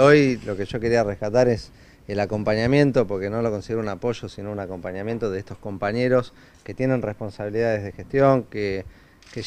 Hoy lo que yo quería rescatar es el acompañamiento, porque no lo considero un apoyo, sino un acompañamiento de estos compañeros que tienen responsabilidades de gestión, que,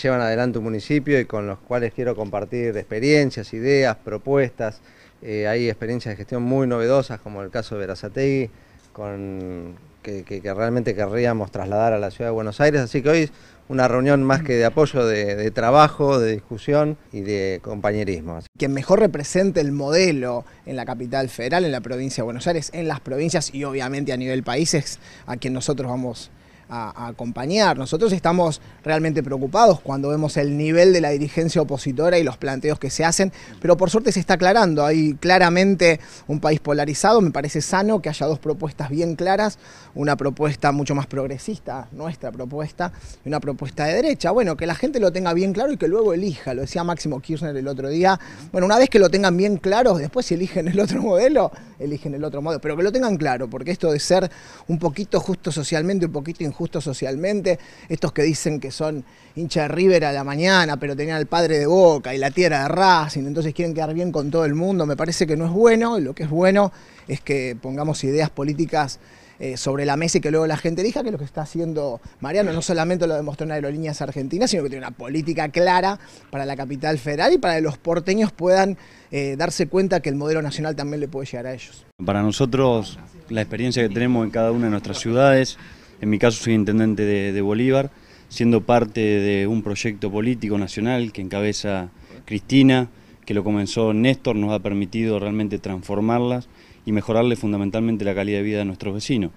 llevan adelante un municipio y con los cuales quiero compartir experiencias, ideas, propuestas. Eh, hay experiencias de gestión muy novedosas, como el caso de Verazategui, con que, realmente querríamos trasladar a la ciudad de Buenos Aires. Así que hoy una reunión más que de apoyo, de, trabajo, de discusión y de compañerismo. Quien mejor represente el modelo en la capital federal, en la provincia de Buenos Aires, en las provincias y obviamente a nivel país es a quien nosotros vamos acompañar. Nosotros estamos realmente preocupados cuando vemos el nivel de la dirigencia opositora y los planteos que se hacen, pero por suerte se está aclarando. Hay claramente un país polarizado, me parece sano que haya dos propuestas bien claras, una propuesta mucho más progresista, nuestra propuesta, y una propuesta de derecha. Bueno, que la gente lo tenga bien claro y que luego elija, lo decía Máximo Kirchner el otro día. Bueno, una vez que lo tengan bien claro, después si eligen el otro modelo, eligen el otro modelo, pero que lo tengan claro, porque esto de ser un poquito justo socialmente, un poquito injusto, ...justo socialmente, estos que dicen que son hincha de River a la mañana, pero tenían al padre de Boca y la tierra de Racing, entonces quieren quedar bien con todo el mundo, me parece que no es bueno, lo que es bueno es que pongamos ideas políticas eh, sobre la mesa y que luego la gente diga que lo que está haciendo Mariano, no solamente lo demostró en Aerolíneas Argentinas, sino que tiene una política clara para la capital federal y para que los porteños puedan eh, darse cuenta que el modelo nacional también le puede llegar a ellos. Para nosotros, la experiencia que tenemos en cada una de nuestras ciudades en mi caso soy intendente de, Bolívar, siendo parte de un proyecto político nacional que encabeza Cristina, que lo comenzó Néstor, nos ha permitido realmente transformarlas y mejorarle fundamentalmente la calidad de vida de nuestros vecinos.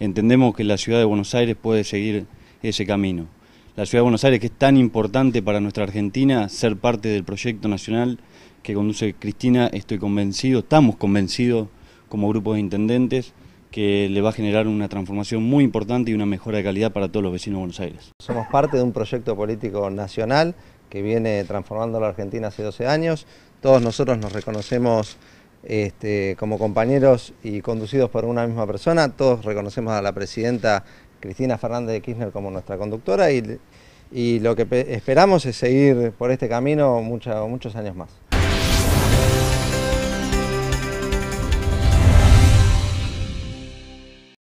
Entendemos que la ciudad de Buenos Aires puede seguir ese camino. La ciudad de Buenos Aires, que es tan importante para nuestra Argentina, ser parte del proyecto nacional que conduce Cristina, estoy convencido, estamos convencidos como grupo de intendentes, que le va a generar una transformación muy importante y una mejora de calidad para todos los vecinos de Buenos Aires. Somos parte de un proyecto político nacional que viene transformando a la Argentina hace 12 años. Todos nosotros nos reconocemos este, como compañeros y conducidos por una misma persona. Todos reconocemos a la presidenta Cristina Fernández de Kirchner como nuestra conductora y, lo que esperamos es seguir por este camino muchos años más.